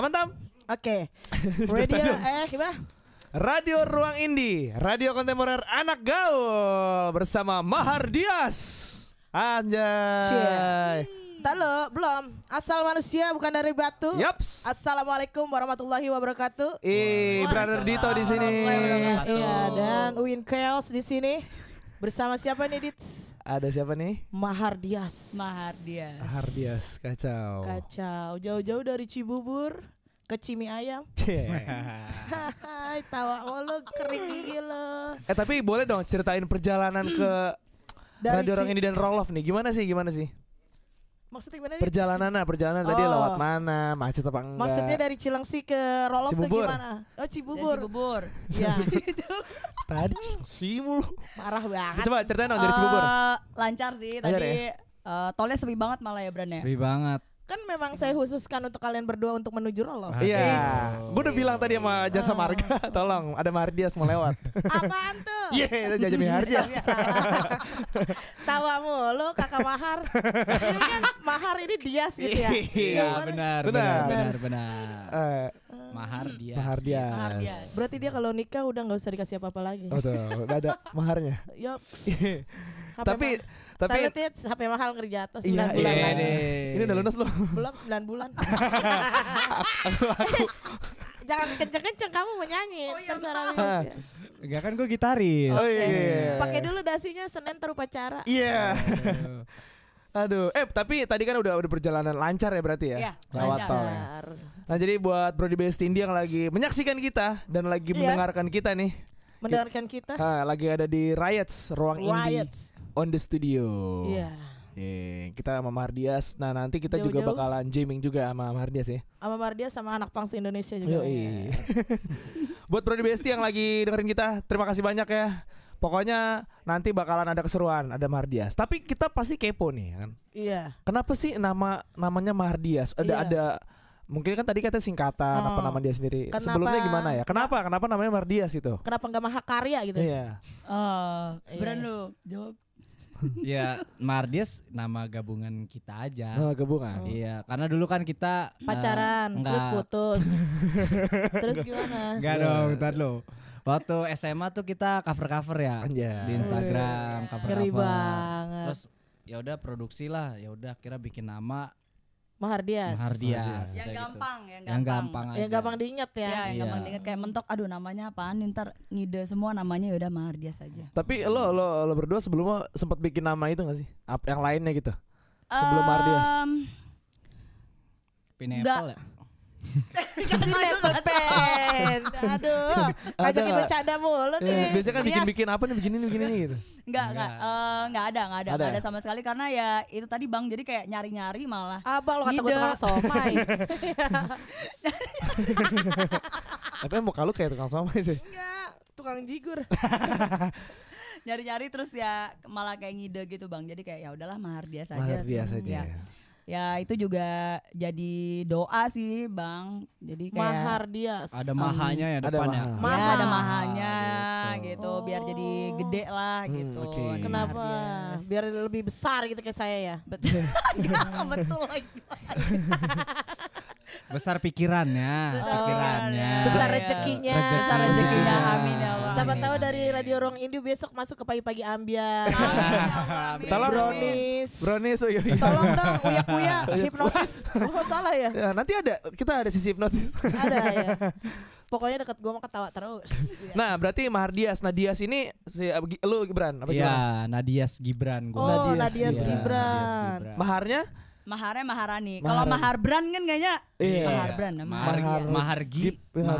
Aman Tam? Oke. Okay. Radio eh gimana? Radio Ruang Indi, Radio Kontemporer Anak Gaul bersama Mahar Dias. Anjay. Cie. Halo, belum. Asal manusia bukan dari batu. Yaps. Assalamualaikum warahmatullahi wabarakatuh. Ih, Brother Dito di sini. Iya, dan Win Chaos di sini. Bersama siapa nih Dits? Ada siapa nih? Mahardias. Mahardias. Mahardias, kacau. Kacau. Jauh-jauh dari Cibubur ke Cimi Ayam. Hai, tawa lo kering gigi lo. Eh tapi boleh dong ceritain perjalanan ke dari Radio Orang Ini dan Roloff nih. Gimana sih? Gimana sih? Maksudnya gimana? Perjalanan nah, perjalanan oh. tadi lewat mana? Macet apa enggak? Maksudnya dari Cilengsi ke Rolok tuh gimana? Oh, Cibubur. Dari Cibubur. Iya. tadi Cilengsi mulu. Marah banget. Coba ceritain dong dari Cibubur. Uh, lancar sih tadi. Ya? Uh, tolnya sepi banget malah ya brandnya Sepi banget kan memang saya khususkan untuk kalian berdua untuk menuju Roloff. Iya. Gue udah bilang tadi sama Jasa Marga, tolong ada Mardias mau lewat. Apaan tuh? Iya, yeah, jajami harja. Iya. Tawa mulu kakak Mahar. ini kan Mahar ini Dias gitu ya. Iya, benar, benar, benar, benar. Eh. mahar Dias. Mahar Dias. Berarti dia kalau nikah udah nggak usah dikasih apa-apa lagi. Oh, udah ada maharnya. Yup. Tapi tapi Tapi itu HP mahal kerja atau 9 iya, bulan iya, lagi. Ini iya. udah iya, iya. lunas loh. Belum 9 bulan. aku, aku. Jangan kenceng-kenceng kamu mau nyanyi. Oh, iya, ya. Enggak kan, ah, kan gue gitaris. Oh iya. iya. Pakai dulu dasinya Senin terupacara. Iya. Yeah. Aduh, eh tapi tadi kan udah udah perjalanan lancar ya berarti ya? Iya, lewat tol. Ya. Nah, jadi buat Brody Best India yang lagi menyaksikan kita dan lagi iya. mendengarkan kita nih. Mendengarkan kita? Nah, lagi ada di Riots, ruang Riots. Indie on the studio. Iya. Yeah. kita sama Mardias. Nah, nanti kita Jauh -jauh. juga bakalan jamming juga sama Mardias ya. Sama Mardias sama anak pangsi Indonesia juga. Yo, iya. Buat Prodi Besti yang lagi dengerin kita, terima kasih banyak ya. Pokoknya nanti bakalan ada keseruan, ada Mardias. Tapi kita pasti kepo nih ya kan. Iya. Kenapa sih nama namanya Mardias? Ada yeah. ada mungkin kan tadi kata singkatan oh. apa nama dia sendiri. Kenapa, Sebelumnya gimana ya? Kenapa? Kenapa namanya Mardias itu? Kenapa nggak Mahakarya gitu? Iya. Oh, iya. beran jawab ya Mardis nama gabungan kita aja. Nama gabungan. Oh. Iya, karena dulu kan kita eh, pacaran, uh, terus putus. terus gimana? Enggak iya. dong, entar lo. Waktu SMA tuh kita cover-cover ya yeah. di Instagram, cover-cover. Terus ya udah produksi lah, ya udah kira bikin nama Mahardias. Mahardias. Yang gitu. gampang, yang gampang. Yang gampang, aja. yang gampang diingat ya. ya yang iya. gampang diingat kayak mentok aduh namanya apaan ntar ngide semua namanya ya udah Mahardias aja. Tapi lo lo lo berdua sebelumnya sempat bikin nama itu gak sih? Apa yang lainnya gitu? Sebelum um, Mahardias. Pineapple gak, ya? Jangan itu band. Aduh, ngajakin bercanda mulu eh, nih. Ya, biasanya kan bikin-bikin apa nih, begini begini gitu. Enggak, enggak, eh, enggak uh, ada, enggak ada, enggak ada. ada ya? sama sekali karena ya itu tadi Bang jadi kayak nyari-nyari malah. Abang lo kata gue tukang somai. Tapi mau kalau kayak tukang somai sih. Enggak, tukang jigur nyari-nyari terus ya malah kayak ngide gitu bang jadi kayak ya udahlah mahar biasa mahar biasa aja ya ya itu juga jadi doa sih bang jadi kayak mahar dia ada mahanya ya depannya ada ya? maha. ya ada mahanya ah, gitu, gitu. biar jadi oh. gede lah hmm, gitu okay. kenapa biar lebih besar gitu kayak saya ya betul betul besar pikirannya, besar pikirannya. Besar iya. rezekinya. Besar rezekinya. Amin ya Allah. Siapa tahu dari Radio Rong Indu besok masuk ke pagi-pagi ambiar. Tolong Ronis. Ronis, oh, iya, iya. Tolong dong uya, uya iya. hipnotis. Oh salah ya? ya? Nanti ada kita ada sisi hipnotis. ada ya. Pokoknya deket gue mau ketawa terus. Ya. Nah berarti Mahardias, Nadias ini si, eh, lu Gibran apa Iya, Nadias Gibran. Gua. Oh Nadias, Nadias Gibran. Gibran. Maharnya? maharnya maharani. Mahar. Kalau mahar brand kan kayaknya yeah. Iya. Ya, mahar brand namanya. Mahar, mahar gi, mahar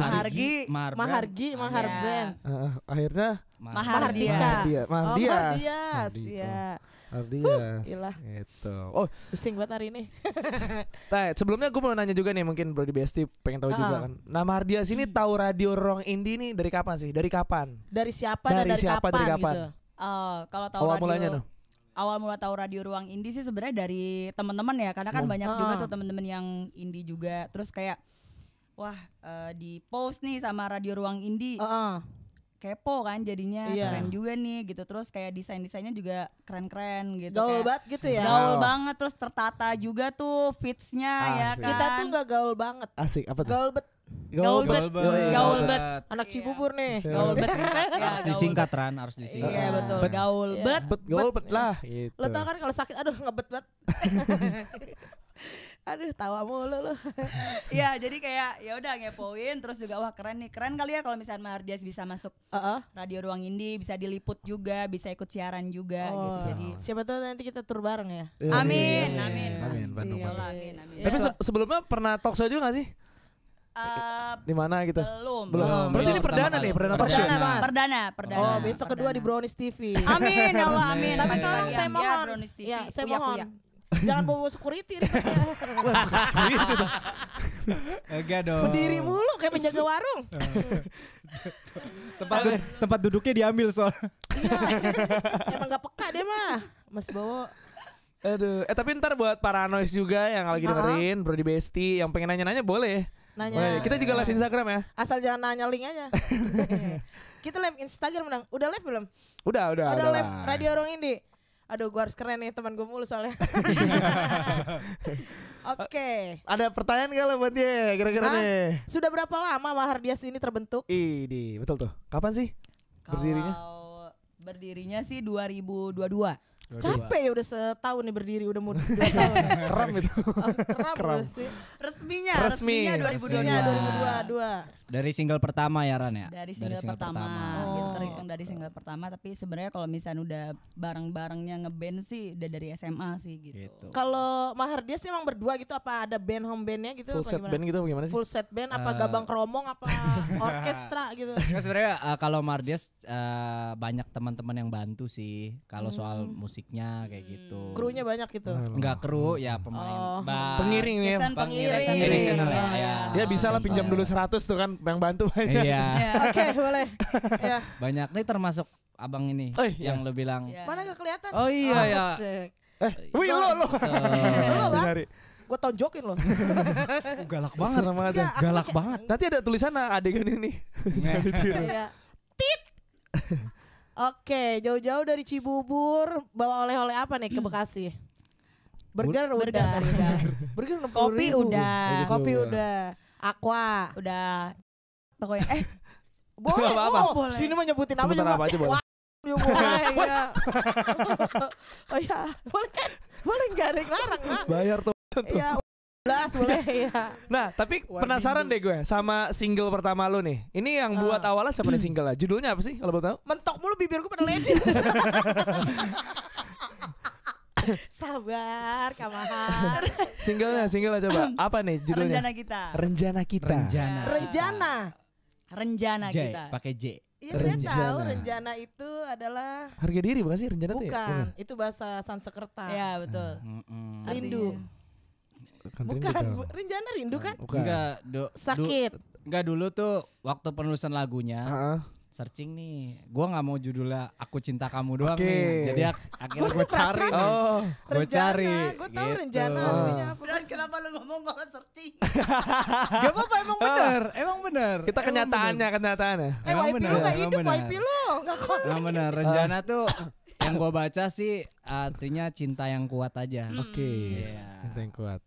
mahar, mahar mahar brand. Uh, akhirnya mahar dia. Mahar dia. Mahar dia. Mahar Mahar Itu. Oh, pusing banget hari ini. nah, sebelumnya gue mau nanya juga nih mungkin Bro di BST pengen tahu uh. juga kan. Nama Mahar ini hmm. tahu radio Rong Indi nih dari kapan sih? Dari kapan? Dari siapa dari, dari siapa kapan, dari kapan? Gitu. Uh, kalau tahu Awal radio mulanya tuh awal mula tahu radio ruang indie sih sebenarnya dari teman-teman ya karena kan Mom. banyak juga tuh ah. teman-teman yang indie juga terus kayak wah uh, di post nih sama radio ruang indie uh -uh. kepo kan jadinya yeah. keren juga nih gitu terus kayak desain desainnya juga keren keren gitu gaul banget gitu ya gaul oh. banget terus tertata juga tuh fitsnya ah, ya kan kita tuh gak gaul banget asik apa tuh gaul betul Gaul bet, gaul bet, anak iya. Cibubur nih. Gaul bet, iya, harus disingkat Ran, harus iya, disingkat. Iya betul. Gaul bet, bet, gaul bet lah. Gitu. Lo tau kan kalau sakit, aduh ngebet bet. Aduh tawa mulu lo. Iya jadi kayak ya udah ngepoin terus juga wah keren nih keren kali ya kalau misalnya Mardias bisa masuk uh -uh. radio ruang ini bisa diliput juga bisa ikut siaran juga oh. gitu. Jadi siapa tahu nanti kita tur bareng ya. Amin amin. Amin. Amin. amin. Tapi sebelumnya pernah talk show juga gak sih? Uh, di mana gitu? Belum. Belum. Oh, belum. Berarti ini perdana nih, perdana perdana, perdana, Perdana, perdana, perdana. Oh, besok perdana. kedua di Brownies TV. amin ya Allah, amin. Tapi tolong saya mohon. Ya, saya mohon. Jangan bawa security ya Enggak dong. Berdiri mulu kayak penjaga warung. tempat du tempat duduknya diambil soal. Iya. Emang gak peka deh mah. Mas bawa Aduh, eh tapi ntar buat paranois juga yang lagi dengerin, uh -huh. Bro di Besti, yang pengen nanya-nanya boleh. Nanya. iya. Kita juga live Instagram ya. Asal jangan nanya link aja. kita live Instagram udah, Udah live belum? Udah, udah. Udah, udah live Radio Orang Indi. Aduh, gua harus keren nih teman gue mulu soalnya. Oke. Okay. Ada pertanyaan gak lo buat dia kira-kira nah, nih? Sudah berapa lama mahar dia ini terbentuk? Ini betul tuh. Kapan sih? Kalau berdirinya? Berdirinya sih 2022. Aduh. Capek ya udah setahun nih berdiri, udah mau dua tahun. Kram itu. Oh, kram, sih. Resminya, Resmi. resminya 2022. 2022. Dari single pertama ya Ran ya? Dari single, dari single pertama. pertama. Gitu, oh. terhitung dari single pertama, tapi sebenarnya kalau misalnya udah bareng-barengnya ngeband sih udah dari SMA sih gitu. gitu. Kalau Mahar dia sih emang berdua gitu apa ada band home bandnya gitu? Full set band gitu gimana sih? Full set band apa eh. gabang kromong apa orkestra gitu? Nah, sebenarnya uh, kalau Mardias uh, banyak teman-teman yang bantu sih kalau hmm. soal musik musiknya kayak hmm. gitu. Krunya banyak gitu. Enggak nah, kru ya pemain. Oh. Bah, pengiring ya. Pengiring. pengiring. Ya, ya. Dia bisa lah pinjam dulu 100 tuh kan yang bantu banyak. Iya. Oke, boleh. Iya. Banyak nih termasuk abang ini oh, iya. yang lo bilang. Iya. Mana gak kelihatan? Oh iya oh, ya. Eh, wih lo lo. Lo lah gue tonjokin loh. galak banget. Serem banget. Ya. Gak, galak banget. Nanti ada tulisan nah, adegan ini. Iya. Tit. Oke, jauh-jauh dari Cibubur bawa oleh-oleh apa nih ke Bekasi? Burger, Bur udah. Burger, udah. burger kopi udah. Kopi udah. Aqua. Udah. Pokoknya eh boleh, apa -apa. Oh, boleh. Sini mah nyebutin apa juga. Apa aja boleh. Ya. oh ya, boleh kan? Boleh nggak ada yang larang, Bayar tuh. Iya, boleh ya. Nah, tapi One penasaran deh gue sama single pertama lu nih. Ini yang ah. buat awalnya siapa nih single lah? Judulnya apa sih kalau boleh tahu? Mentok mulu bibir gue pada Sabar, Kamahar. singlenya, singlenya coba. Apa nih judulnya? Renjana kita. Renjana kita. Renjana. Renjana. Renjana J, kita. Pakai J. Iya saya tahu rencana itu adalah harga diri bukan sih rencana ya? bukan, itu Bukan, itu bahasa Sanskerta. ya betul. Mm Rindu. Kantin Bukan, rencana Rinjana Rindu kan? Bukan. Enggak, do, sakit. Du, enggak dulu tuh waktu penulisan lagunya. Uh -uh. Searching nih, Gua nggak mau judulnya "Aku Cinta Kamu" doang okay. nih. Jadi ak akhirnya gue cari, oh, gue cari. Gue tahu gitu. rencana artinya apa? Dan kenapa lu ngomong gak searching? gak apa-apa, emang bener, emang bener. Kita kenyataannya, kenyataannya. Eh, YP lu gak hidup, YP lu gak Emang bener, rencana tuh yang gue baca sih artinya cinta yang kuat aja. Oke, okay. Iya. yeah. cinta yang kuat.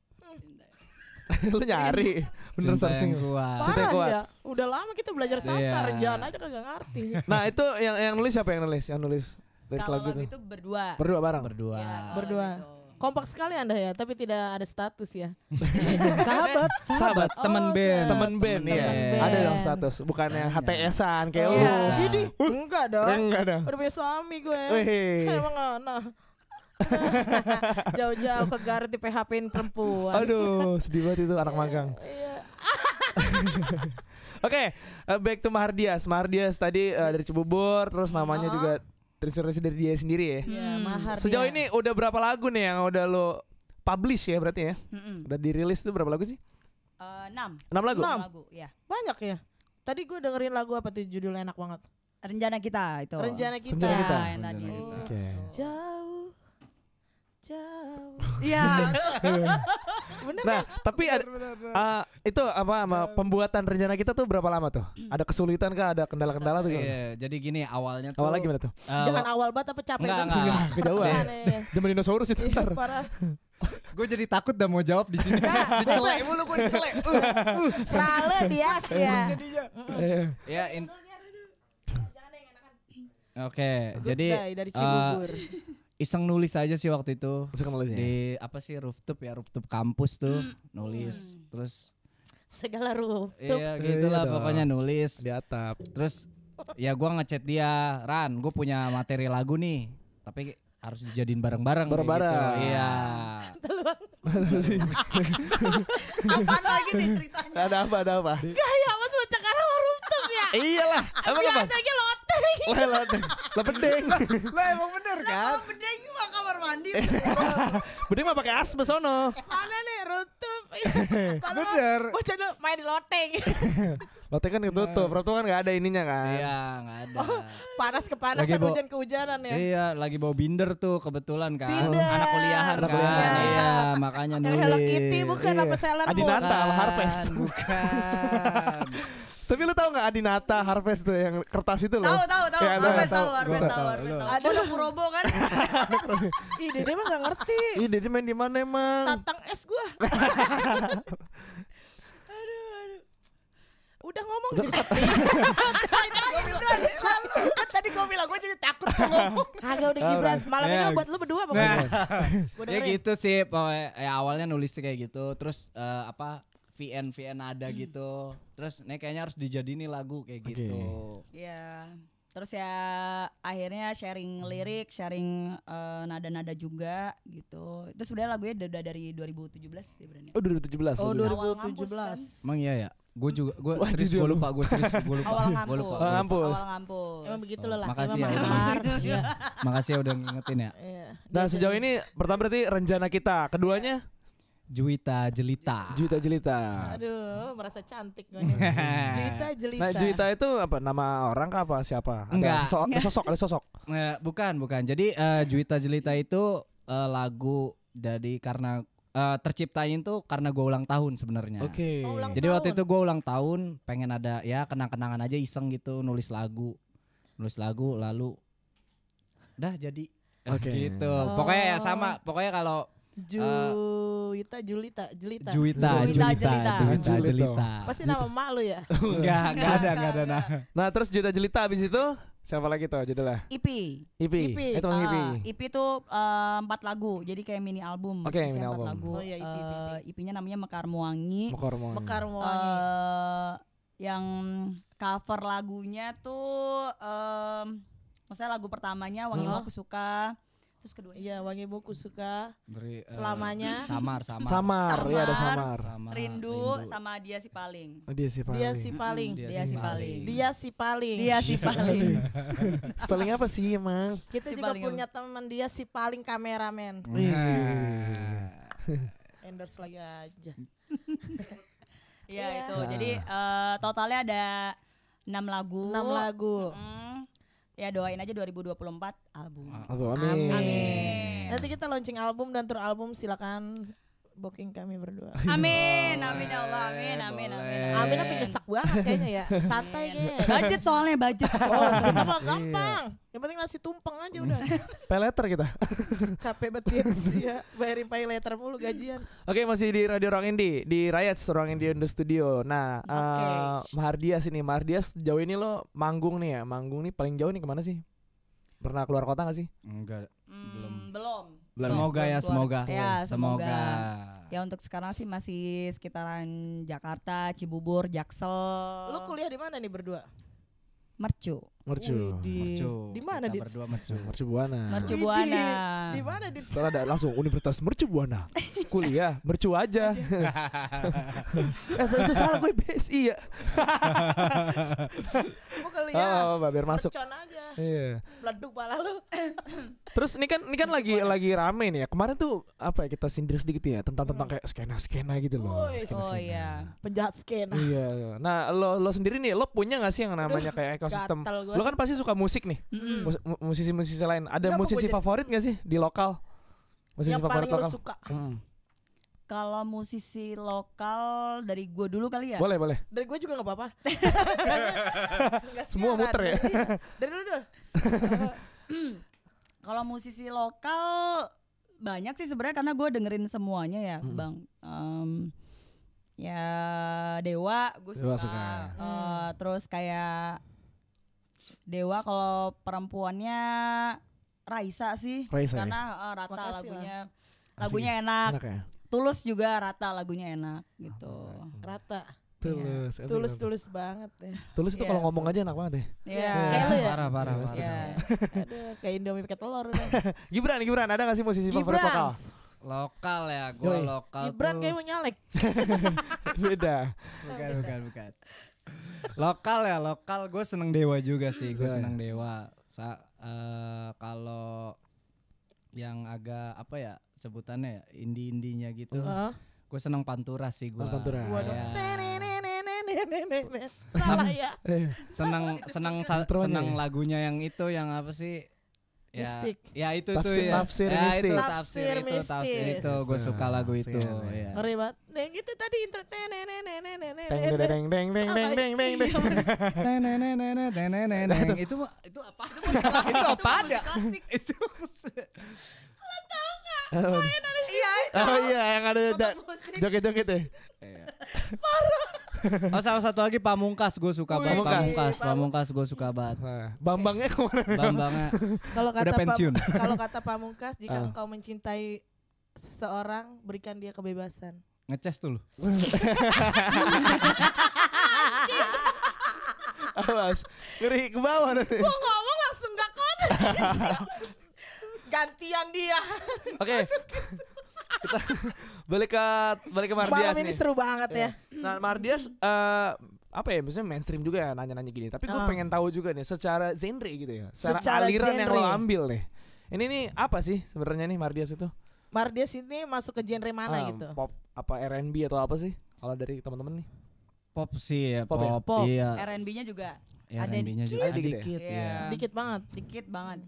lu nyari iya. bener searching kuat. Parah cinta kuat. ya udah lama kita belajar iya. sastra yeah. jangan aja kagak ngerti nah itu yang yang nulis siapa yang nulis yang nulis kalau lagu, lagu itu. itu berdua berdua bareng berdua ya, berdua Itu. Kompak sekali anda ya, tapi tidak ada status ya. sahabat, sahabat, oh, teman band, teman band, ya. Ada dong status, bukan yang HTS-an kayak iya. oh, lu. enggak dong. Enggak dong. Udah punya suami gue. Emang enggak. Jauh-jauh ke Garut di PHP-in perempuan. Aduh, sedih banget itu anak iya, magang. Iya. Oke, okay, eh, back to Mahardias. Mahardias tadi uh, dari Cibubur, terus namanya uh-huh. juga terinspirasi dari dia sendiri ya. Iya, hmm. Sejauh ini udah berapa lagu nih yang udah lo publish ya berarti ya? Udah dirilis tuh berapa lagu sih? Uh, enam lagu. enam lagu, ya. Banyak ya. Tadi gue dengerin lagu apa tuh judulnya enak banget. Rencana kita itu. Rencana kita. Rencana kita. Rencana kita. Rencana kita. Oh. Okay. Jauh jauh. Iya. Benar. Nah, tapi bener, ada, bener, bener. Uh, itu apa sama pembuatan rencana kita tuh berapa lama tuh? Hmm. Ada kesulitan kah? Ada kendala-kendala tuh? Iya, jadi gini awalnya tuh. Awalnya gimana tuh? Uh, Jangan awal banget apa capek enggak, banget. Enggak, enggak. Kejauhan. Zaman dinosaurus itu Iya, gue jadi takut dah mau jawab di sini. dicelek mulu gue dicelek. Uh, uh. Selalu dia sih ya. Ya, in Oke, okay, jadi dari Cibubur. Uh, iseng nulis aja sih waktu itu. nulis ya? Di apa sih rooftop ya, rooftop kampus tuh hmm. nulis. Hmm. Terus segala rooftop. Iya, gitulah iya pokoknya nulis. Di atap. Terus ya gua ngechat dia, "Ran, gue punya materi lagu nih." Tapi harus dijadiin bareng-bareng gitu. bareng-bareng gitu. iya apa lagi nih ceritanya ada apa ada apa gaya mas baca karena warung ya iyalah apa biasanya loteng lah loteng lah bedeng lah emang bener kan lah bedeng mah kamar mandi bedeng mah pakai asbes sono mana nih rutup bener wah main di loteng Lotte kan ketutup, nah. Rapto kan gak ada ininya kan. Iya, gak ada. Oh, panas kepanasan, lagi bawa, hujan kehujanan ya. Iya, lagi bawa binder tuh kebetulan kan. Binder. Anak kuliahan Anak kan. Kuliahan. Iya, makanya nulis. Hello Kitty bukan iya. apa Sailor Adinata bukan. Harvest. Bukan. Tapi lu tau gak Adinata Harvest tuh yang kertas itu loh? Tahu tahu tahu. Ya, Harvest tahu, Harvest tahu, Ada anak Kurobo kan? Ih, Dede mah gak ngerti. Ih, Dede main di mana emang? Tatang es gua. udah ngomong udah. jadi gitu. sepi. Iya. Kan tadi gue bilang gue jadi takut ngomong. Kagak udah Gibran. Malam ini iya. buat lu berdua nah. ya gitu pokoknya. Ya gitu sih. Ya awalnya nulis kayak gitu. Terus eh, apa VN VN ada gitu. Terus nih kayaknya harus dijadiin lagu kayak gitu. Iya. Terus ya akhirnya sharing hmm. lirik, sharing eh, nada-nada juga gitu. Itu sebenarnya lagunya udah dari 2017 sebenarnya. Oh 2017. Oh 2017. Emang iya ya? Gue juga, gue serius gue lupa, gue serius gue lupa. gue lupa. Awal ngampus. Awal ngampus. Emang oh, begitu lelah. Makasih ya, udah, ya. makasih ya udah ngingetin ya. Iya. Nah iya, sejauh ini pertama berarti rencana kita, keduanya Juwita Jelita. Juwita Jelita. Aduh, merasa cantik gue Juwita Jelita. Nah, Juwita itu apa nama orang kah apa siapa? Ada Enggak. Sosok, ada sosok, ada sosok. bukan, bukan. Jadi uh, Juwita Jelita itu uh, lagu dari karena uh, terciptain tuh karena gue ulang tahun sebenarnya. Oke. Okay. Oh, jadi tahun. waktu itu gue ulang tahun, pengen ada ya kenang-kenangan aja iseng gitu nulis lagu, nulis lagu lalu dah jadi okay. gitu. Oh. Pokoknya ya sama, pokoknya kalau eh, Juita, Julita, Jelita. Juita, Juita, Jelita. Juita, Jelita. Pasti nama malu ya? enggak, enggak ada, enggak ada. Nah, terus Juita Jelita habis itu Siapa lagi tuh judulnya? EP. EP. EP. Itu uh, EP. EP itu empat lagu, jadi kayak mini album. Oke, okay, mini album. lagu. Oh iya, EP. Uh, eh, EP-nya namanya Mekar Muangi. Mekar Muangi. Mekar eh, Muangi. Uh, yang cover lagunya tuh um, maksudnya lagu pertamanya Wangi Aku Suka terus kedua iya wangi buku suka Dari, uh, eh, selamanya samar samar samar, iya, samar ya ada samar, samar rindu, rindu sama dia si paling oh, dia si paling dia si paling dia, si paling dia si paling dia si paling si paling apa sih emang kita si juga paling. punya teman dia si paling kameramen nah. Iya. endorse lagi aja iya, iya itu. Nah. Jadi uh, eh, totalnya ada enam lagu. Enam lagu. Mm, -hmm. Ya doain aja 2024 album. Album amin. amin. amin. Nanti kita launching album dan tour album silakan booking kami berdua. Amin, amin ya Allah, amin, amin, amin. Amin tapi nyesek banget kayaknya ya. Santai kayaknya. Budget soalnya budget. Oh, kita mah iya. gampang. Yang penting nasi tumpeng aja udah. pay letter kita. Capek banget ya. Bayarin pay letter mulu gajian. Oke, okay, masih di Radio Orang Indi, di Riot Orang Indi the Studio. Nah, okay. uh, eh, Mahardias ini, Mahardias jauh ini lo manggung nih ya. Manggung nih paling jauh nih kemana sih? Pernah keluar kota gak sih? Enggak, hmm, belum. belum. Semoga ya, semoga. Ya, semoga. semoga. Ya untuk sekarang sih masih sekitaran Jakarta, Cibubur, Jaksel. Lu kuliah di mana nih berdua? Mercu. Mercu. Mercu. Di mana di? Berdua Mercu. Mercu Buana. Mercu Buana. Di mana di? Setelah ada langsung Universitas Mercu Buana. Kuliah Mercu aja. eh itu salah gue BSI ya. kuliah. Oh, oh, Mbak, biar masuk. aja. Iya. Meleduk pala lu. Terus ini kan ini kan lagi lagi rame nih ya. Kemarin tuh apa ya kita sindir sedikit ya tentang tentang hmm. kayak skena-skena gitu loh. Oh iya. Penjahat skena. Iya. Nah, lo lo sendiri nih lo punya gak sih yang namanya kayak ekosistem? Gatel gue gue. Lo kan pasti suka musik nih. Mm. Musisi-musisi lain. Ada musisi favorit gak sih di lokal? Musisi yang favorit paling lokal. Lo suka. Mm. Kalau musisi lokal dari gue dulu kali ya. Boleh boleh. Dari gue juga nggak apa-apa. Semua muter ya. Dari, dulu. dulu. kalau musisi lokal banyak sih sebenarnya karena gue dengerin semuanya ya hmm. bang. Um, ya Dewa gue suka. suka. Uh, hmm. Terus kayak Dewa kalau perempuannya Raisa sih Raisa, ya? karena ya? uh, rata Makasih lagunya lah. lagunya Asik. Ya? enak, enak ya? tulus juga rata lagunya enak gitu oh, rata tulus yeah. Iya. tulus tulus banget ya tulus itu yeah. Iya. kalau ngomong aja enak banget ya yeah. yeah. kayak iya. ya parah parah, parah. Yeah. aduh kayak indomie pakai telur udah. Gibran Gibran ada nggak sih musisi favorit lokal lokal ya gue lokal Gibran tuh... kayak mau nyalek beda bukan bukan bukan bukan lokal ya lokal gue seneng dewa juga sih gue iya, seneng iya. dewa Sa uh, kalau yang agak apa ya sebutannya ya indie indinya gitu uh. gue seneng pantura sih gue oh, pantura ya. salah ya seneng seneng seneng lagunya yang itu yang apa sih ya, mistik. Ya itu tafsir, tuh ya. Tafsir ya, mistik. Itu, tafsir, tafsir itu, mistis. Tafsir itu gue suka lagu itu. Ya. Ngeri banget. Nah, gitu tadi intro teng neng neng neng neng neng deng deng deng deng deng deng deng deng. neng neng neng neng neng neng itu itu apa? Itu apa ada? Itu lo tau Iya itu. Oh iya yang ada joget-joget ya. Parah oh sama satu lagi Pamungkas gue oh, iya. suka banget. Pamungkas, Pamungkas gue suka banget. Bambangnya kemana? Bambangnya. Kalau kata Udah pensiun. Kalau kata Pamungkas, jika uh. engkau mencintai seseorang, berikan dia kebebasan. Ngeces tuh lu. Awas, ngeri ke bawah nanti. Gue ngomong langsung gak konek. Gantian dia. Oke kita balik ke balik ke Mardias Malam ini nih. seru banget ya. ya. Nah, Mardias uh, apa ya maksudnya mainstream juga ya nanya-nanya gini. Tapi gue uh. Ah. pengen tahu juga nih secara genre gitu ya. Secara, secara aliran genre. yang lo ambil nih. Ini nih apa sih sebenarnya nih Mardias itu? Mardias ini masuk ke genre mana uh, gitu? Pop apa R&B atau apa sih? Kalau dari teman-teman nih. Pop sih ya, pop, pop, ya? pop. iya. R&B-nya juga. rb ya, ada dikit. Ada dikit, ya. ya. Dikit banget. Dikit banget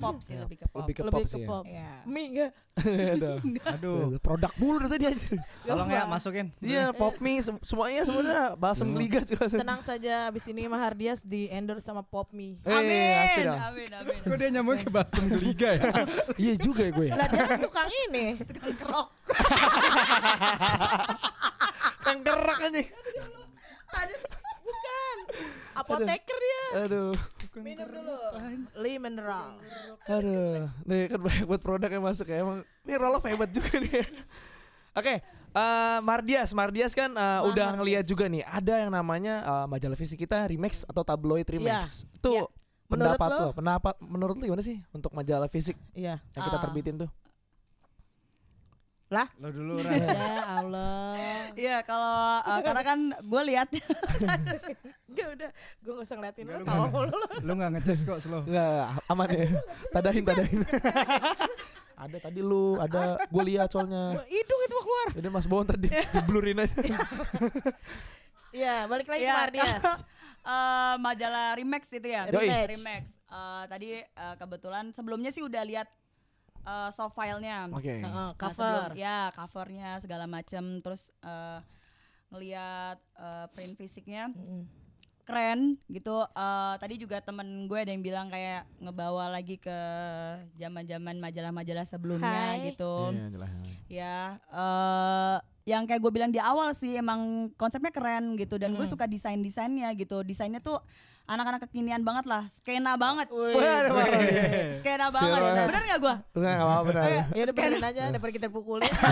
pop sih iya. lebih ke pop. Lebih ke lebih pop, ke sih pop. Ya. Mie enggak? Gitu. Aduh. Aduh. Produk mulu tadi aja. Tolong ya masukin. Iya, pop mie semuanya sebenarnya hmm. bahasa geliga juga. Tenang saja abis ini Mahardias di endorse sama pop mie. Eh, amin. Amin, amin. Kok dia nyambung ke bahasa geliga ya? Iya juga ya gue ya. Lah dia kan tukang ini, tukang kerok. Tukang kerok aja. Aduh, bukan. Apoteker ya. Aduh bukan minum dulu Lee mineral aduh nih kan banyak buat produk yang masuk ya emang ini rollo hebat juga nih Oke, okay, uh, eh, Mardias, Mardias kan uh, udah ngeliat juga nih, ada yang namanya uh, majalah fisik kita remix atau tabloid remix. Yeah. Tuh yeah. Iya. pendapat lo, lo pendapat menurut lo gimana sih untuk majalah fisik iya. yang kita terbitin tuh? Lah? Lo dulu ya Allah. Iya kalau uh, karena kan gue lihat. gak udah, gue gak usah ngeliatin lo. tau lo. Lo gak ngeces kok slow. nggak aman ya. Tadahin, tadahin. ada tadi lu, ada gue lihat soalnya. Hidung itu mau keluar. Jadi Mas Bon tadi blurin aja. Iya, balik lagi ya, ke Mardias. Uh, eh, majalah Remax itu ya. Remax. Remax. Uh, eh, tadi uh, kebetulan sebelumnya sih udah lihat uh, soft filenya, okay. uh, nah, cover, ya covernya segala macam, terus uh, eh, ngelihat uh, eh, print fisiknya. Mm keren gitu. Uh, tadi juga temen gue ada yang bilang kayak ngebawa lagi ke zaman-zaman majalah-majalah sebelumnya Hai. gitu. Iya, yeah, ya, yang kayak gue bilang di awal sih emang konsepnya keren gitu dan mm. gue suka desain-desainnya gitu. Desainnya tuh anak-anak kekinian banget lah, skena banget. Wih, skena banget. bener gak gua? Enggak apa-apa bener. Eh, ya udah benerin aja daripada kita pukulin.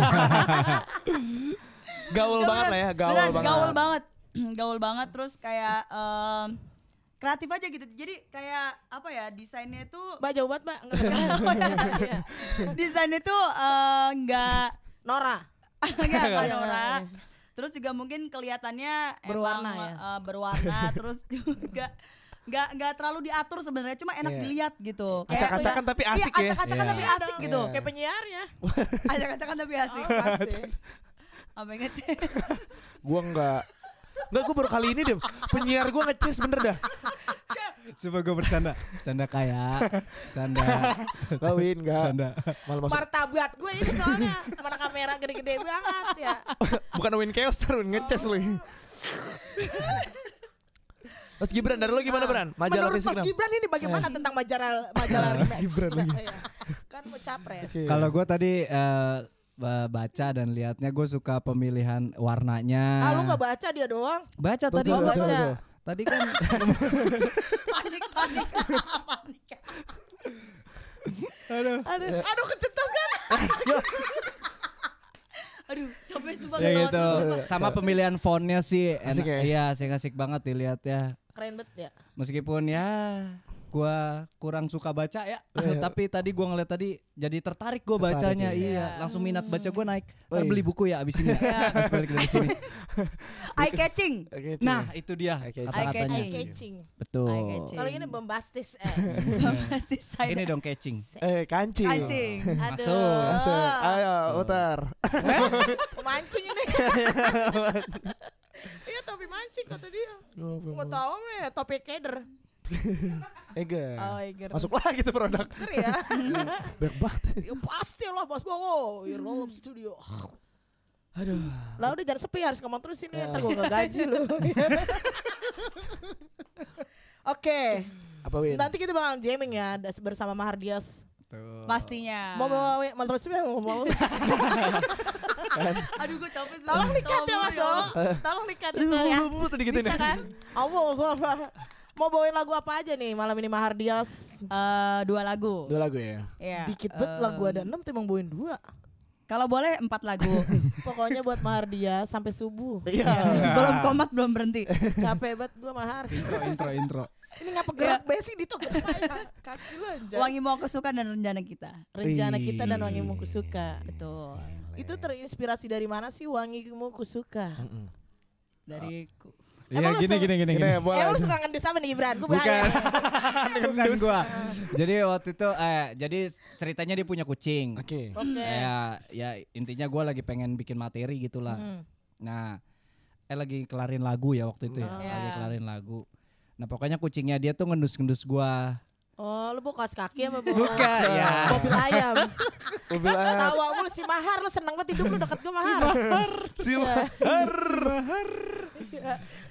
gaul banget lah ya, gaul banget. Gaul banget. gaul banget terus kayak um, kreatif aja gitu jadi kayak apa ya desainnya itu mbak jauh banget mbak oh, iya. desainnya tuh nggak uh, eh, Nora nggak Nora terus juga mungkin kelihatannya berwarna emang, ya uh, berwarna terus juga nggak nggak terlalu diatur sebenarnya cuma enak yeah. dilihat gitu, gitu. Iya. acak-acakan tapi asik iya, ya acak-acakan yeah. tapi asik yeah. gitu kayak penyiarnya acak-acakan tapi asik oh, pasti apa ngeces gua nggak nggak gue baru kali ini deh penyiar gue ngeces bener dah Coba gue bercanda. Bercanda kaya, bercanda. kawin win gak? Bercanda. Malah masuk. Martabat gue ini soalnya kamera kamera gede-gede banget ya. Bukan win chaos, win ngeces oh. lagi. Mas Gibran dari lo gimana nah, Bran? Majalah Menurut Mas Gibran ini bagaimana eh. tentang majalah majalah Mas Gibran lagi. Iya. kan mau capres. Kalau gue tadi uh, baca dan liatnya gue suka pemilihan warnanya. Ah lu gak baca dia doang? Baca tadi. baca. Tadi kan panik panik panik. aduh. Aduh, ya. aduh kecetas kan. aduh, capek banget. Ya gitu. Sama pemilihan fontnya sih. Asik ya? Iya, asik-asik banget dilihat ya. Keren banget ya. Meskipun ya gua kurang suka baca ya, yeah. Iya. tapi tadi gua ngeliat tadi jadi tertarik gua tertarik bacanya. Ya. Iya, iya. langsung minat baca gua naik. Ntar beli buku ya abis ini. Harus balik dari sini. Eye catching. Nah, itu dia. Eye catching. Eye catching. Betul. Kalau ini bombastis. Eh. Iya. bombastis saya. Ini dong catching. Eh, kancing. Kancing. Aduh. Masuk. Masuk. Ayo, putar. Mancing ini. Iya topi mancing kata dia. Mau tahu ya topi keder. Eger. Oh, Eger. Masuk lagi gitu produk. Eger ya. Banyak banget. ya pasti lah Mas Bowo. Ya roll up studio. Aduh. Lah udah jangan sepi harus ngomong terus ini ya. ntar gue gak gaji lu. Oke. Apa Win? Nanti kita bakal jamming ya bersama Mahardias. Tuh. Pastinya. Mau bawa mau terus mau mau. Aduh gue capek Tolong dikat ya Mas Tolong dikat itu ya. Bisa ya. kan? Allah Allah. Mau bawain lagu apa aja nih malam ini Mahardias? Uh, eh, dua lagu. Dua lagu ya. Yeah. Dikit banget uh, lagu ada enam, timbang bawain dua. Kalau boleh empat lagu. Pokoknya buat Mahar sampai subuh. Iya. Yeah. belum komat belum berhenti. Capek banget gua Mahar. Intro intro intro. Ini ngapa gerak iya. besi di toko Kaki lu anjay. Wangi mau kesuka dan rencana kita. Rencana kita dan wangi mau kesuka. Betul. Itu terinspirasi dari mana sih wangi mau kesuka? Dari ku Iya gini, gini gini gini. gini Emang lu suka ngendus sama nih Ibran? Gua Bukan. Bukan gua. Jadi waktu itu eh jadi ceritanya dia punya kucing. Oke. Okay. Okay. Ya ya intinya gua lagi pengen bikin materi gitulah. Hmm. Nah, eh lagi kelarin lagu ya waktu itu ya. Yeah. Hmm. Lagi iya. kelarin lagu. Nah, pokoknya kucingnya dia tuh ngendus-ngendus gua. Oh, lu buka kaki apa buka? ya. Mobil ayam. Mobil ayam. Tawa mulu si Mahar, lu seneng banget hidup lu deket gue Mahar. Si Mahar. Iya. Si Mahar. Si iya. mahar.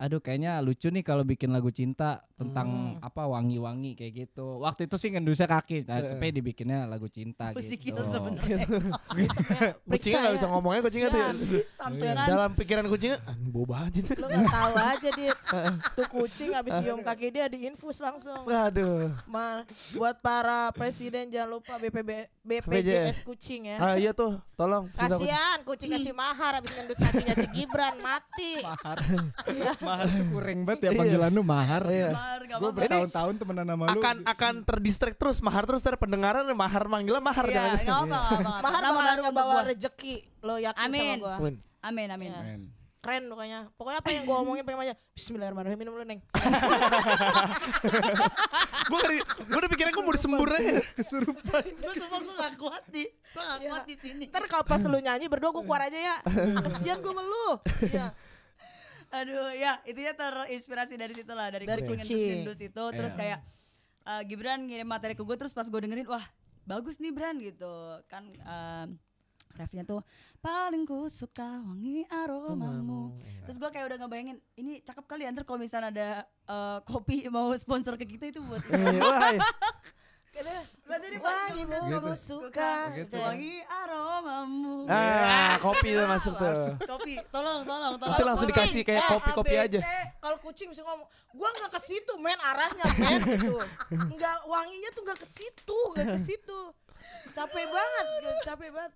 aduh kayaknya lucu nih kalau bikin lagu cinta tentang hmm. apa wangi-wangi kayak gitu. Waktu itu sih ngendusnya kaki, nah, tapi dibikinnya lagu cinta Pusik gitu. gitu. sebenarnya. kucingnya nggak bisa ngomongnya kucingnya tuh. Iya. Kan. Dalam pikiran kucingnya, ah, bau banget ini. Lu tahu aja dia. tuh kucing abis nyium kaki dia diinfus langsung. Aduh. Mal, buat para presiden jangan lupa BPB BPJS kucing ya. Ah iya tuh, tolong. Kasihan kucing kasih mahar abis ngendus kakinya si Gibran mati. Mahar. Iya mahar itu kuring banget ya iya. panggilan lu mahar. ya, Mahar enggak apa-apa. bertahun-tahun temenan sama lu. Akan akan terdistract terus mahar terus ter pendengaran mahar manggilnya mahar Iya, enggak apa-apa. Mahar baru bawa rezeki. Lo ya sama Amin. Amin, amin iya. keren pokoknya pokoknya apa yang gue omongin pengen aja Bismillahirrahmanirrahim minum lu neng gue dari gue udah pikirnya gue mau disembur aja kesurupan gue sumpah gue gak kuat nih gue nggak iya. kuat di sini ntar kalau pas lu nyanyi berdua gue keluar aja ya kesian gue melu aduh ya intinya terinspirasi dari situ lah dari, dari kucing gendus itu yeah. terus iya. kayak uh, Gibran ngirim materi ke gue terus pas gue dengerin wah bagus nih Bran gitu kan uh, refnya tuh paling ku suka wangi aromamu. Iya. Terus gue kayak udah ngebayangin ini cakep kali ya, ntar kalau misalnya ada uh, kopi mau sponsor ke kita itu buat. Iya, Gitu. Berarti wangi busuk suka gitu. wangi aromamu. Nah, kopi tuh masuk tuh. Kopi, tolong, tolong, tolong. Itu langsung dikasih kayak eh, kopi-kopi aja. Kalau kucing bisa ngomong, gue nggak ke situ, men arahnya, men gitu. Enggak wanginya tuh nggak ke situ, nggak ke situ. Capek banget, capek banget.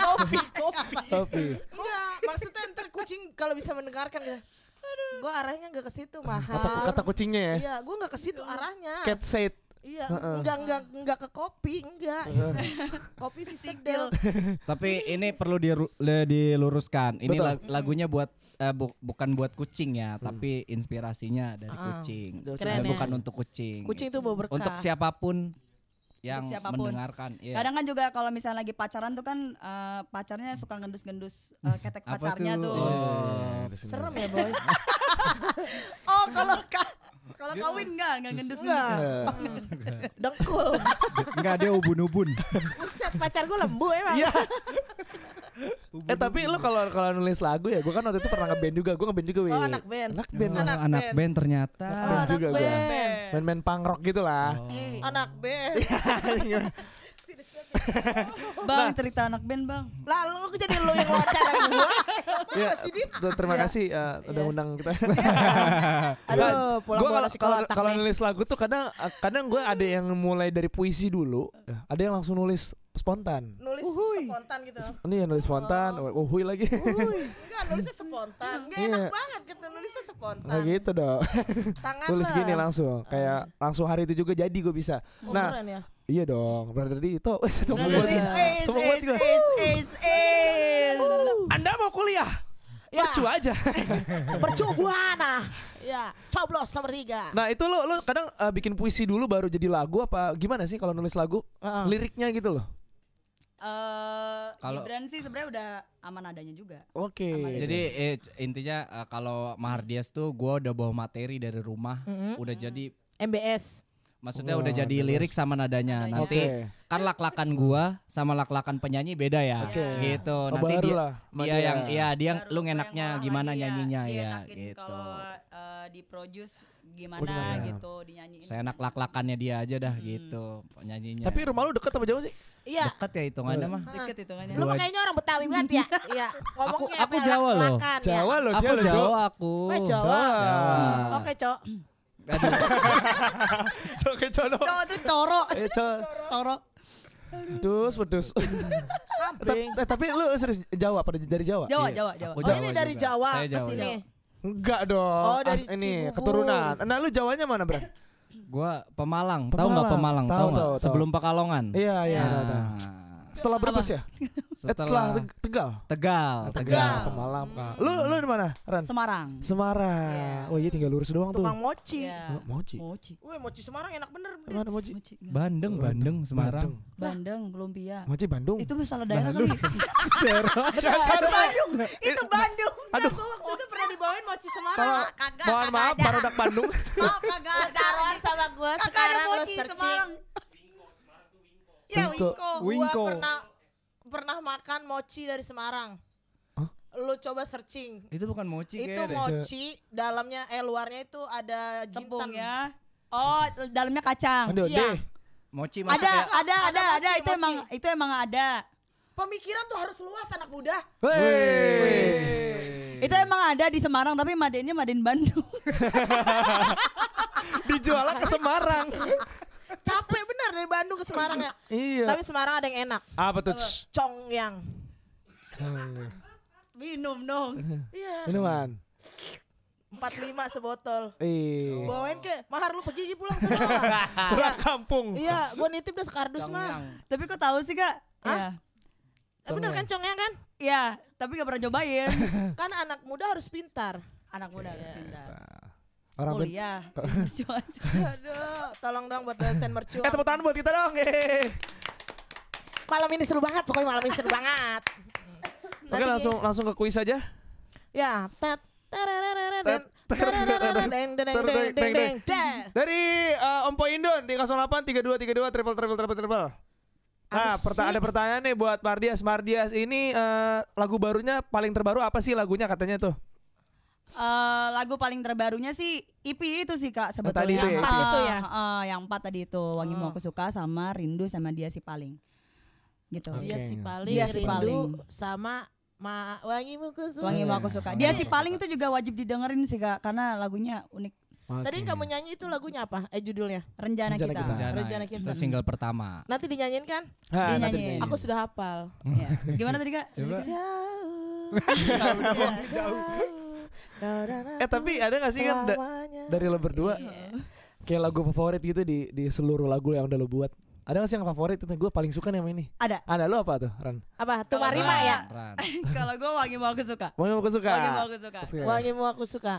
kopi, kopi. Kopi. Enggak, maksudnya ntar kucing kalau bisa mendengarkan ya Gue arahnya gak ke situ mah. Kata, kata kucingnya ya. Iya, gue gak ke situ iya. arahnya. Cat set. Iya, uh-uh. enggak enggak ke kopi, enggak. Uh. kopi si sedel. Tapi ini perlu di diluruskan. Ini Betul. lagunya buat uh, bu, bukan buat kucing ya, hmm. tapi inspirasinya dari ah, kucing. Keren eh, ya. bukan untuk kucing. Kucing itu bawa berkah. Untuk siapapun yang untuk siapapun. mendengarkan. Yeah. Kadang kan juga kalau misalnya lagi pacaran tuh kan uh, pacarnya suka gendus-gendus uh, eh, ketek pacarnya tuh. tuh. Iya, iya, oh. Iya, serem ya, Boy. oh, kalau ka kalau kawin enggak enggak gendus enggak. Dengkul. enggak dia ubun-ubun. Buset, pacar gue lembu emang. eh tapi lu kalau kalau nulis lagu ya, gue kan waktu itu pernah ngeband juga, gue ngeband juga, oh, weh. Oh, anak band. Anak band. Oh, anak, anak band. ternyata. Anak oh, band anak juga gue. Band band punk rock gitu lah. Oh. Eh, anak band. Iya, iya. bang nah, cerita anak band bang lalu lu jadi lu yang wawancara gue ya, terima iya. kasih uh, udah yeah. undang kita aduh pulang gua kalau kalau, kalau nulis lagu tuh kadang eh, kadang gue ada yang mulai dari puisi dulu ada yang langsung nulis spontan. Nulis uhuy. spontan gitu. Ini nulis spontan, oh. uhuy lagi. Uhuy. Enggak, nulisnya spontan. Enggak iya. enak yeah. banget gitu nulisnya spontan. Nah, gitu dong. Tangan Tulis gini langsung, ah. kayak uh. langsung hari itu juga jadi gue bisa. Oh, nah, ya? Iya dong, Brother Dito. Satu buat Satu buat Anda mau kuliah? Ya. Percu aja. Percu buana. Ya, coblos nomor tiga. Nah itu lo, lo kadang uh, bikin puisi dulu baru jadi lagu apa gimana sih kalau nulis lagu? Uh -uh. Liriknya gitu loh. Uh, kalau Gibran sih sebenarnya udah aman adanya juga. Oke. Okay. Jadi eh, intinya uh, kalau Mahardias tuh gue udah bawa materi dari rumah, mm-hmm. udah jadi MBS. Maksudnya Wah, udah jadi MBS. lirik sama nadanya. nadanya. Nanti okay. kan lak-lakan gua sama lak-lakan penyanyi beda ya. Okay. Gitu. Oh, Nanti dia, iya, dia yang ya dia yang, lu ngenaknya gimana nyanyinya iya, ya, ya gitu. Kalau eh, di produce oh, gimana, oh, gimana gitu dinyanyiin. Saya enak gitu. lak-lakannya dia aja dah hmm. gitu nyanyinya. Tapi rumah lu deket apa jauh sih? Iya. Deket ya hitungannya mah. Ah. Deket hitungannya. Lu kayaknya orang Betawi banget ya. Iya. Ngomongnya Aku aku Jawa loh. Ya. Jawa loh, Aku Jawa aku. Oh, Jawa. Oke, Cok. Cok coro. Cok itu coro. Coro. Dus, pedus. Tapi lu serius Jawa pada dari Jawa? Jawa, iya. Jawa, Jawa. Oh, ini dari Jawa. ke sini. Enggak dong. Oh, dari As, ini Cibubur. keturunan. Nah, lu Jawanya mana, Bro? Gua Pemalang. Tahu nggak Pemalang? Tahu nggak? Sebelum Pekalongan. Iya, iya, nah. tahu, ah. Setelah Brebes ya? Eh, Setelah Tegal. Ah, Tegal. Tegal. Pemalang, hmm. Lu lu di mana? Ran. Semarang. Semarang. Yeah. Oh, iya tinggal lurus doang tuh. Tukang mochi. Yeah. Oh, mochi. Mochi. Wih, mochi Semarang enak bener. Mana mochi? mochi. Iya. Oh, Bandeng, Bandeng, Semarang. Bandeng, lumpia. Mochi Bandung. Itu salah daerah kali. daerah. Itu Bandung. Itu Bandung. Aduh dibawain mochi Semarang. Kagak. Mohon maaf, Barodak Bandung. Oh, kagak ada. Taruhan sama gue sekarang lu searching. Ya Winko, Winko. Gua pernah pernah makan mochi dari Semarang. Huh? Lu coba searching. Itu bukan mochi Itu mochi, dalamnya eh luarnya itu ada jintan. ya. Oh, dalamnya kacang. Aduh, iya. Mochi masuk ada, ya. Ada, ada, ada, mochi, itu mochi. emang itu emang ada. Pemikiran tuh harus luas anak muda. Itu iya. emang ada di Semarang tapi madennya maden Bandung. Dijualnya ke Semarang. Capek bener dari Bandung ke Semarang ya. Iya. Tapi Semarang ada yang enak. Apa tuh? cong yang Minum dong. Iya. Minuman. 45 sebotol. Iya. Bawain ke mahar lu pergi pulang sana. pulang iya. kampung. Iya, gua nitip dah sekardus mah. Tapi kok tahu sih, Kak? Hah? Ya. Eh, bener kan ya? congnya kan? Iya, tapi gak pernah cobain. kan anak muda harus pintar. Anak muda yeah. harus iya. pintar. Orang iya. Aduh, tolong dong buat dosen mercuan. Eh, tepuk tangan buat kita dong. malam ini seru banget, pokoknya malam ini seru banget. Oke, langsung langsung ke kuis aja. Ya, tet dari Om Poindon di 08 32 32 triple triple triple triple. Nah, perta ada pertanyaan nih buat Mardias. Mardias ini uh, lagu barunya paling terbaru apa sih lagunya katanya tuh? Uh, lagu paling terbarunya sih EP itu sih kak sebetulnya tadi itu ya, yang e ya, empat itu ya uh, yang empat tadi itu Wangi uh. Mau ah. Aku Suka sama Rindu sama Dia Si Paling gitu okay. Dia Si Paling dia si paling. sama Ma Wangi Mau Aku Suka Wangi Mau Aku Suka Dia Si Paling itu juga wajib didengerin sih kak karena lagunya unik Okay. Tadi kamu nyanyi itu lagunya apa? Eh judulnya? Rencana, Rencana kita. kita. Rencana, kita. Itu single pertama. Nanti dinyanyiin kan? Ha, ah, dinyanyiin. Nanti Aku sudah hafal. ya. Gimana tadi kak? Coba. Jauh. jauh. jauh. jauh. Eh tapi ada gak sih kan da dari lo berdua Iya. kayak lagu favorit gitu di di seluruh lagu yang udah lo buat? Ada gak sih yang favorit? Gue paling suka nih sama ini Ada Ada lo apa tuh Ran? Apa? Tumarima ya? Kalau gue wangi mau aku suka Wangi mau aku suka Wangi mau aku suka Wangi mau aku suka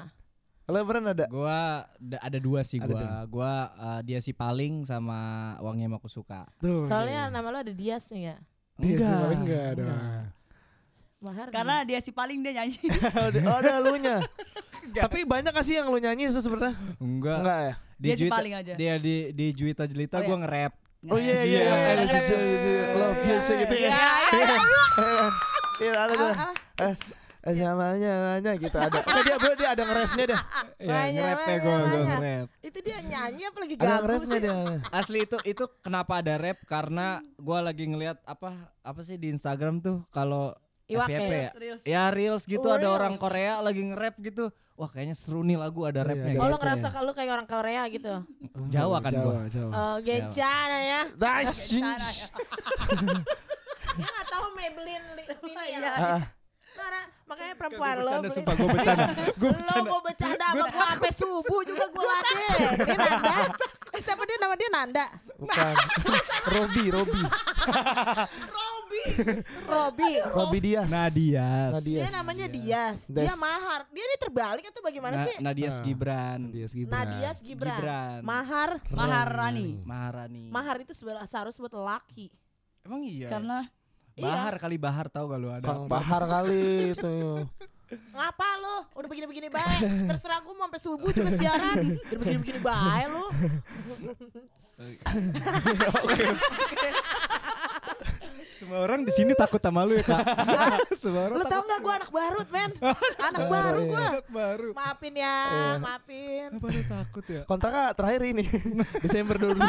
kalau beneran ada? Gua da, ada dua sih ada gua. Dua. Gua uh, dia si paling sama uangnya yang aku suka. Tuh, iya, Soalnya iya. nama lo ada Dias nih ya? enggak. paling enggak ada. Mahar Karena dia. dia si paling dia nyanyi. oh, ada lu nya. Tapi banyak kasih yang lu nyanyi itu sebenarnya. Enggak. Enggak ya. Di dia juita, si paling aja. Dia di di Juita Jelita oh, gua iya. nge-rap. Oh iya iya, iya. Love you gitu ya. Iya Iya sama eh, ya. nyamanya gitu ada. Oke dia dia ada ngerapnya deh. Iya ngerap ya gue gue ngerap. Itu dia nyanyi apa lagi gabung sih. Dia. Asli itu itu kenapa ada rap karena gue lagi ngelihat apa apa sih di Instagram tuh kalau Iwake. FYP ya. ya? Reels. Ya reels gitu oh, ada orang Korea lagi nge-rap gitu. Wah kayaknya seru nih lagu ada iya, rapnya. Gitu kalau oh, lo ngerasa ya. kalau kayak orang Korea gitu. Jawa kan Jawa, gua. Jawa. Oh, gencana ya. Dash. Dia enggak tahu Maybelline ini ya. Iya. Ah, ah makanya perempuan lo bercanda, lo. bercanda gue bercanda. gue bercanda. gue bercanda gue sampai subuh juga gue lagi. Ini Nanda. Eh, siapa dia nama dia Nanda? Bukan. Robi, Robi. Robi. Robi. Robi Dias. Nadias. Nadia Dia namanya iya. Dias. Dia mahar. Dia ini terbalik atau bagaimana sih? Nadias ah. Gibran. Nadia Gibran. Mahar Gibran. Gibran. Mahar. Maharani. Maharani. Mahar itu seharusnya buat laki. Emang iya. Karena Iya. Bahar iya. kali Bahar tahu gak lu ada. Kang Bahar kali itu. Ngapa lu? Udah begini-begini baik. Terserah gue mau sampai subuh juga siaran. Udah begini-begini baik lo. Semua orang di sini takut sama lu ya kak. Semua orang. Lu tau nggak gue anak baru men? Anak baru gue. Anak baru. Maafin ya, iya. maafin. Apa lu takut ya? Kontrak terakhir ini Desember dulu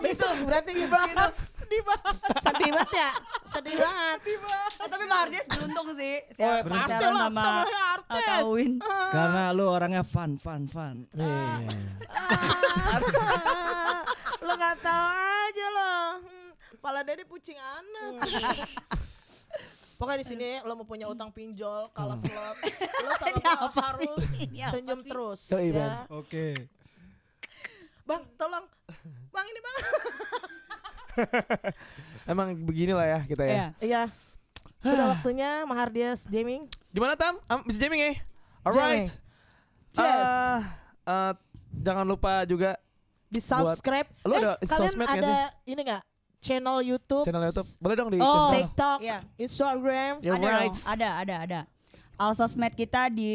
gitu. Besok gitu. berarti gitu. dibahas. Dibahas. Sedih banget ya. Sedih iya, banget. Dibahas. Oh, eh, tapi Mardias beruntung sih. Oh, siapa oh, pasti lah sama artis. Kawin. Uh. Karena lu orangnya fun, fun, fun. Uh. Yeah. Iya. Ah. lu gak tahu aja lo. Hmm. Pala dari pucing anak. Pokoknya di sini lo mau punya utang pinjol, kalau hmm. slot, lo sama harus senyum terus. Ya. Oke bang tolong bang ini bang emang beginilah ya kita ya iya yeah. sudah waktunya Mahardias Jaming gimana tam um, bisa Jaming eh alright Yes. Uh, ah, uh, ah, jangan lupa juga di subscribe. Buat, lo eh, ada kalian ada gak ini nggak channel YouTube? Channel YouTube boleh dong di oh, TikTok, yeah. Instagram. ada, right. ada, ada, ada. All sosmed kita di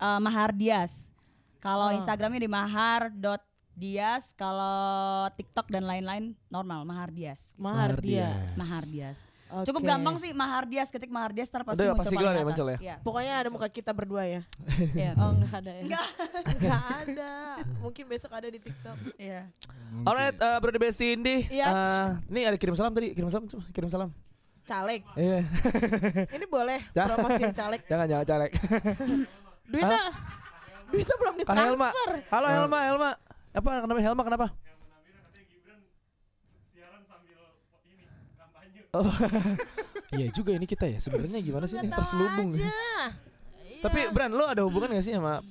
uh, eh, Mahardias. Kalau oh. Instagramnya di mahar dot Dias, kalau TikTok dan lain-lain normal Mahar Dias. Gitu. Mahar Dias. Mahar Dias. Okay. Cukup gampang sih Mahar Dias ketik Mahar Dias terpasti Udah, muncul pasti ya Muncul ya? Iya. Pokoknya ada muka kita berdua ya. Iya. Oh nggak ada ya. Nggak ada. Mungkin besok ada di TikTok. Iya. Yeah. Alright, uh, eh, Bro Best Indi. Uh, ini ada kirim salam tadi, kirim salam, kirim salam caleg. Iya. Ini boleh promosiin caleg. Jangan jangan caleg. Duitnya Duitnya belum ditransfer. Halo Helma, Halo Helma, Helma apa kenapa Helma kenapa Oh. Iya juga ini kita ya sebenarnya gimana sih ini terselubung aja. Tapi iya. Bran lo ada hubungan gak sih sama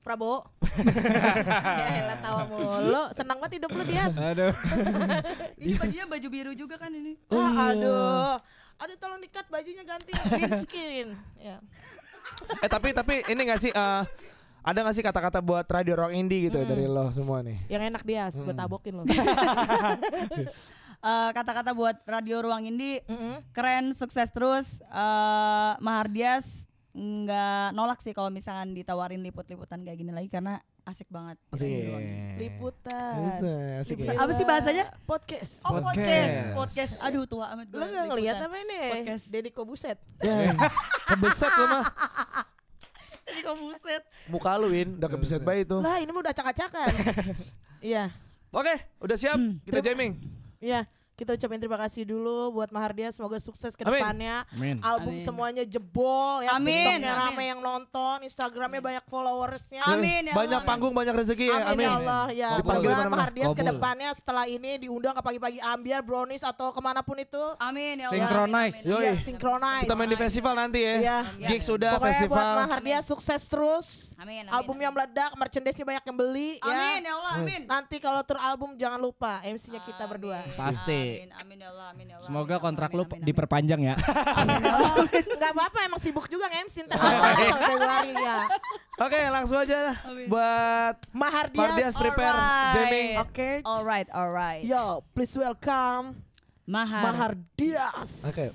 Prabowo. ya tawa mulu. Senang banget hidup lu Dias. Aduh. ini bajunya iya. baju biru juga kan ini. Ah, oh, ah, aduh. Aduh tolong dikat bajunya ganti green skin. Ya. Eh tapi tapi ini gak sih uh, ada gak sih kata-kata buat radio rock indie gitu hmm. dari lo semua nih? Yang enak dia, hmm. gue tabokin lo. kata eh, kata-kata buat radio ruang indie mm-hmm. keren sukses terus uh, Mahardias nggak nolak sih kalau misalkan ditawarin liput-liputan kayak gini lagi karena asik banget asik. liputan liputan, asik ya. liputan. Ya. apa sih bahasanya podcast oh podcast podcast, podcast. aduh tua amat gue lo nggak ngeliat apa ini podcast Deddy Kobuset yeah. kebeset lo mah Kok buset. Muka lu Win udah kebuset bayi itu, Lah ini udah acak-acakan. Iya. Oke, udah siap. Hmm, Kita jamming. Iya. Kita ucapin terima kasih dulu buat Mahardia. Semoga sukses ke depannya. Album Amin. semuanya jebol. Ya. Amin. Amin. rame yang nonton. Instagramnya banyak followersnya. Amin. Ya banyak panggung, banyak rezeki ya. Amin. Ya amin. Ya Allah. Ya. mudah Mahardia Mahardias ke depannya setelah ini diundang ke pagi-pagi ambiar, brownies atau kemanapun itu. Amin. Ya Allah. Synchronize. Ya, synchronize. Kita main di festival nanti ya. Ya, Gigs sudah Pokoknya festival. Buat Mahardia sukses terus. Amin. amin Albumnya meledak, merchandise banyak yang beli. Ya. Amin. Ya. ya Allah. Amin. Nanti kalau tur album jangan lupa MC-nya kita berdua. Pasti. Amin, amin ya Allah, amin ya Allah. Semoga ya kontrak amin, lu amin, diperpanjang ya. Enggak ya apa-apa emang sibuk juga nge-MC kan, Februari ya. Oke, langsung aja buat Mahardias. Mahardias prepare right. jamming. Oke. Alright, alright. Yo, please welcome Mahar. Mahardias. Oke. Okay.